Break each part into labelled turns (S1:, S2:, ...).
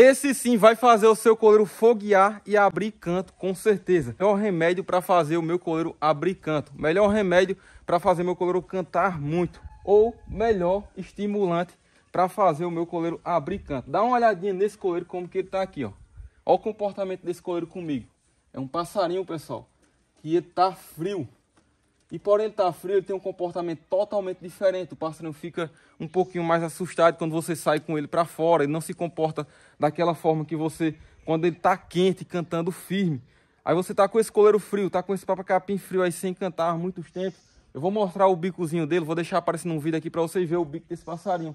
S1: Esse sim vai fazer o seu coleiro foguear e abrir canto, com certeza. É o remédio para fazer o meu coleiro abrir canto. Melhor remédio para fazer meu coleiro cantar muito. Ou melhor estimulante para fazer o meu coleiro abrir canto. Dá uma olhadinha nesse coleiro como que ele está aqui, ó. Olha o comportamento desse coleiro comigo. É um passarinho, pessoal, que está frio. E por ele estar tá frio, ele tem um comportamento totalmente diferente. O passarinho fica um pouquinho mais assustado quando você sai com ele para fora. Ele não se comporta daquela forma que você, quando ele está quente, cantando firme. Aí você tá com esse coleiro frio, tá com esse papacapim frio aí sem cantar há muitos tempos. Eu vou mostrar o bicozinho dele, vou deixar aparecendo um vídeo aqui para vocês verem o bico desse passarinho.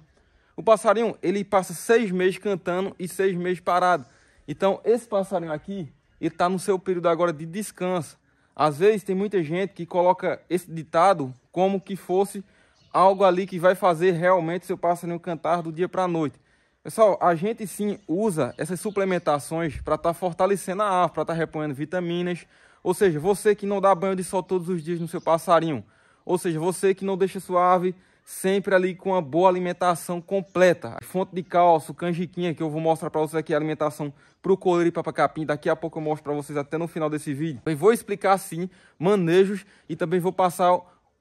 S1: O passarinho, ele passa seis meses cantando e seis meses parado. Então, esse passarinho aqui, ele está no seu período agora de descanso. Às vezes tem muita gente que coloca esse ditado como que fosse algo ali que vai fazer realmente seu passarinho cantar do dia para a noite. Pessoal, a gente sim usa essas suplementações para estar tá fortalecendo a árvore, para estar tá repondo vitaminas. Ou seja, você que não dá banho de sol todos os dias no seu passarinho. Ou seja, você que não deixa sua ave sempre ali com uma boa alimentação completa. Fonte de cálcio, canjiquinha, que eu vou mostrar para vocês aqui a alimentação o coleiro e para papacapim. Daqui a pouco eu mostro para vocês até no final desse vídeo. Eu vou explicar, sim, manejos e também vou passar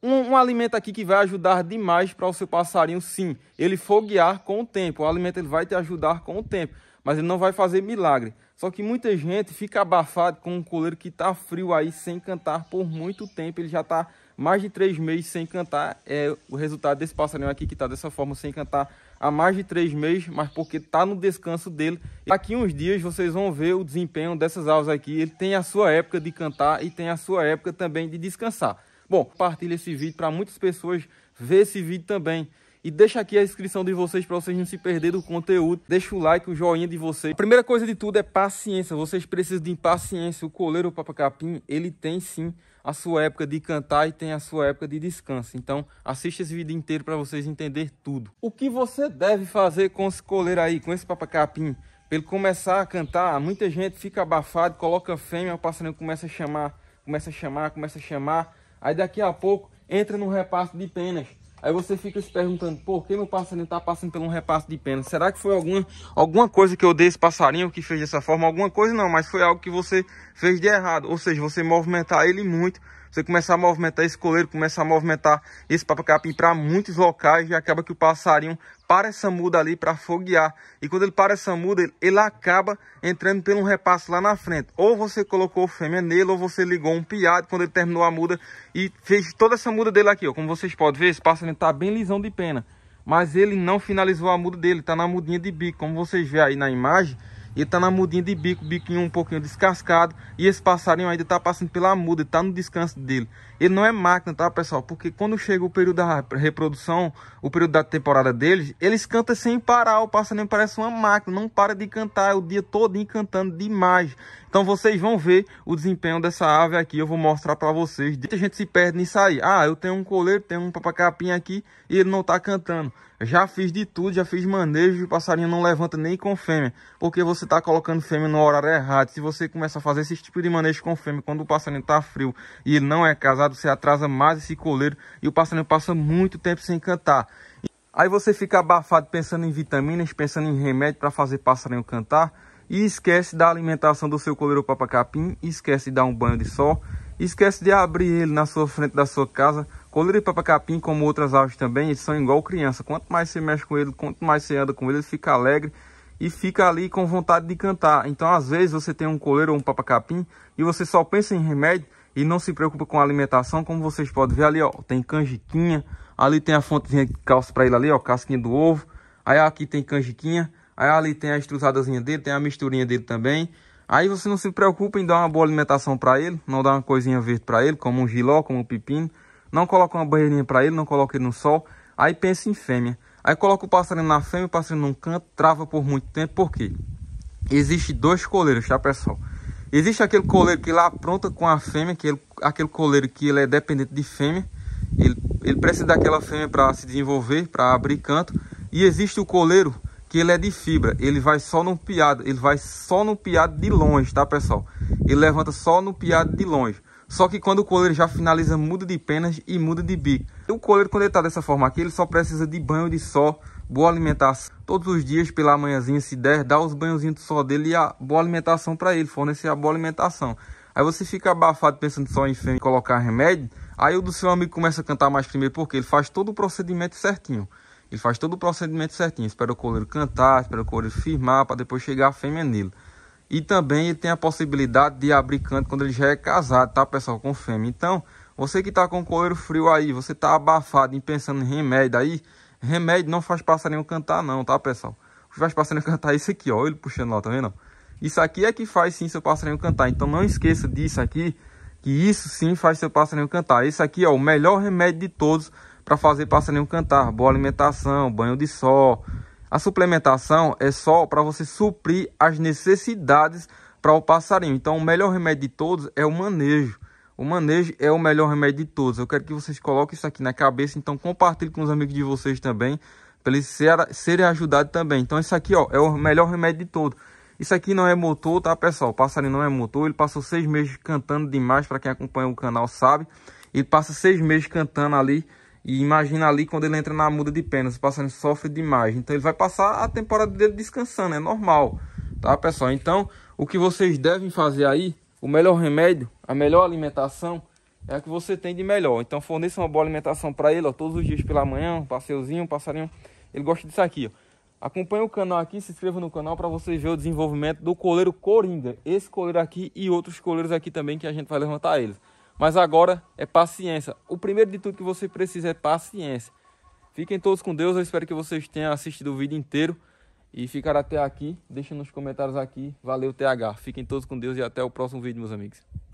S1: um, um, alimento aqui que vai ajudar demais para o seu passarinho, sim. Ele foguear com o tempo. O alimento ele vai te ajudar com o tempo, mas ele não vai fazer milagre. Só que muita gente fica abafado com um coleiro que está frio aí sem cantar por muito tempo. Ele já está mais de três meses sem cantar. É o resultado desse passarinho aqui que está dessa forma, sem cantar há mais de três meses, mas porque está no descanso dele. Daqui uns dias vocês vão ver o desempenho dessas aves aqui. Ele tem a sua época de cantar e tem a sua época também de descansar. Bom, compartilhe esse vídeo para muitas pessoas ver esse vídeo também. E deixa aqui a inscrição de vocês para vocês não se perderem do conteúdo. Deixa o like, o joinha de vocês. A primeira coisa de tudo é paciência. Vocês precisam de paciência. O coleiro papacapim, ele tem sim a sua época de cantar e tem a sua época de descanso. Então, assista esse vídeo inteiro para vocês entender tudo. O que você deve fazer com esse coleiro aí, com esse papacapim? Para ele começar a cantar, muita gente fica abafado, coloca fêmea, o passarinho começa a chamar, começa a chamar, começa a chamar. Aí daqui a pouco entra no repasso de penas. Aí você fica se perguntando, por que meu passarinho está passando pelo um repasse de pena? Será que foi alguma, alguma coisa que eu dei esse passarinho que fez dessa forma? Alguma coisa não, mas foi algo que você fez de errado. Ou seja, você movimentar ele muito você começa a movimentar esse coleiro, começa a movimentar esse papacapim para muitos locais e acaba que o passarinho para essa muda ali para foguear. E quando ele para essa muda, ele, ele acaba entrando pelo repasso lá na frente. Ou você colocou fêmea nele, ou você ligou um piado quando ele terminou a muda e fez toda essa muda dele aqui. Ó. Como vocês podem ver, esse passarinho está bem lisão de pena. Mas ele não finalizou a muda dele, está na mudinha de bico. Como vocês vê aí na imagem, e tá na mudinha de bico, biquinho um pouquinho descascado, e esse passarinho ainda tá passando pela muda, tá no descanso dele. Ele não é máquina, tá, pessoal? Porque quando chega o período da reprodução, o período da temporada deles, eles cantam sem parar, o passarinho parece uma máquina, não para de cantar, é o dia todo cantando demais. Então vocês vão ver o desempenho dessa ave aqui, eu vou mostrar para vocês. Muita gente se perde nisso aí. Ah, eu tenho um coleiro, tenho um papacapim aqui e ele não tá cantando. Já fiz de tudo, já fiz manejo, o passarinho não levanta nem com fêmea, porque você tá colocando fêmea no horário errado. Se você começa a fazer esse tipo de manejo com fêmea, quando o passarinho tá frio e ele não é casado, você atrasa mais esse coleiro e o passarinho passa muito tempo sem cantar. Aí você fica abafado pensando em vitaminas, pensando em remédio para fazer passarinho cantar. E esquece da alimentação do seu coleiro papacapim, esquece de dar um banho de sol, esquece de abrir ele na sua frente da sua casa. Coleiro e papacapim, como outras aves também, eles são igual criança. Quanto mais você mexe com ele, quanto mais você anda com ele, ele fica alegre e fica ali com vontade de cantar. Então, às vezes, você tem um coleiro ou um papacapim e você só pensa em remédio e não se preocupa com a alimentação, como vocês podem ver ali, ó, tem canjiquinha, ali tem a fontezinha de calço para ele ali, ó, casquinha do ovo. Aí aqui tem canjiquinha, Aí ali tem a estrutadazinha dele, tem a misturinha dele também. Aí você não se preocupa em dar uma boa alimentação para ele, não dar uma coisinha verde para ele, como um giló, como um pepino. Não coloca uma banheirinha para ele, não coloca ele no sol. Aí pensa em fêmea. Aí coloca o passarinho na fêmea, o passarinho num canto, trava por muito tempo. Por quê? Existe dois coleiros, tá pessoal? Existe aquele coleiro que lá apronta com a fêmea, que ele, aquele coleiro que ele é dependente de fêmea. Ele, ele precisa daquela fêmea para se desenvolver, para abrir canto. E existe o coleiro que ele é de fibra, ele vai só no piado, ele vai só no piado de longe, tá pessoal? Ele levanta só no piado de longe. Só que quando o coleiro já finaliza, muda de penas e muda de bico. O coleiro, quando ele tá dessa forma aqui, ele só precisa de banho de sol, boa alimentação. Todos os dias, pela manhãzinha, se der, dá os banhozinhos de sol dele e a boa alimentação para ele, fornecer a boa alimentação. Aí você fica abafado pensando só em fêmea e colocar remédio, aí o do seu amigo começa a cantar mais primeiro, porque ele faz todo o procedimento certinho. Ele faz todo o procedimento certinho. Espera o coleiro cantar, espera o coleiro firmar para depois chegar a fêmea nele. E também ele tem a possibilidade de abrir canto quando ele já é casado, tá, pessoal, com fêmea. Então, você que está com o coleiro frio aí, você está abafado e pensando em remédio aí, remédio não faz passarinho cantar não, tá, pessoal? O que faz passarinho cantar é isso aqui, ó, ele puxando lá, tá vendo? Isso aqui é que faz sim seu passarinho cantar. Então não esqueça disso aqui, que isso sim faz seu passarinho cantar. Esse aqui é o melhor remédio de todos para fazer passarinho cantar, boa alimentação, banho de sol. A suplementação é só para você suprir as necessidades para o passarinho. Então, o melhor remédio de todos é o manejo. O manejo é o melhor remédio de todos. Eu quero que vocês coloquem isso aqui na cabeça. Então, compartilhe com os amigos de vocês também, para eles serem ajudados também. Então, isso aqui ó, é o melhor remédio de todos. Isso aqui não é motor, tá, pessoal? O passarinho não é motor. Ele passou seis meses cantando demais. Para quem acompanha o canal sabe. Ele passa seis meses cantando ali e imagina ali quando ele entra na muda de penas, o passarinho sofre demais. Então ele vai passar a temporada dele descansando, é normal, tá pessoal? Então o que vocês devem fazer aí, o melhor remédio, a melhor alimentação é a que você tem de melhor. Então forneça uma boa alimentação para ele, ó, todos os dias pela manhã, um passeiozinho, um passarinho. Ele gosta disso aqui, ó. Acompanhe o canal aqui, se inscreva no canal para vocês verem o desenvolvimento do coleiro Coringa. Esse coleiro aqui e outros coleiros aqui também que a gente vai levantar eles. Mas agora é paciência. O primeiro de tudo que você precisa é paciência. Fiquem todos com Deus. Eu espero que vocês tenham assistido o vídeo inteiro e ficaram até aqui. Deixem nos comentários aqui. Valeu, TH. Fiquem todos com Deus e até o próximo vídeo, meus amigos.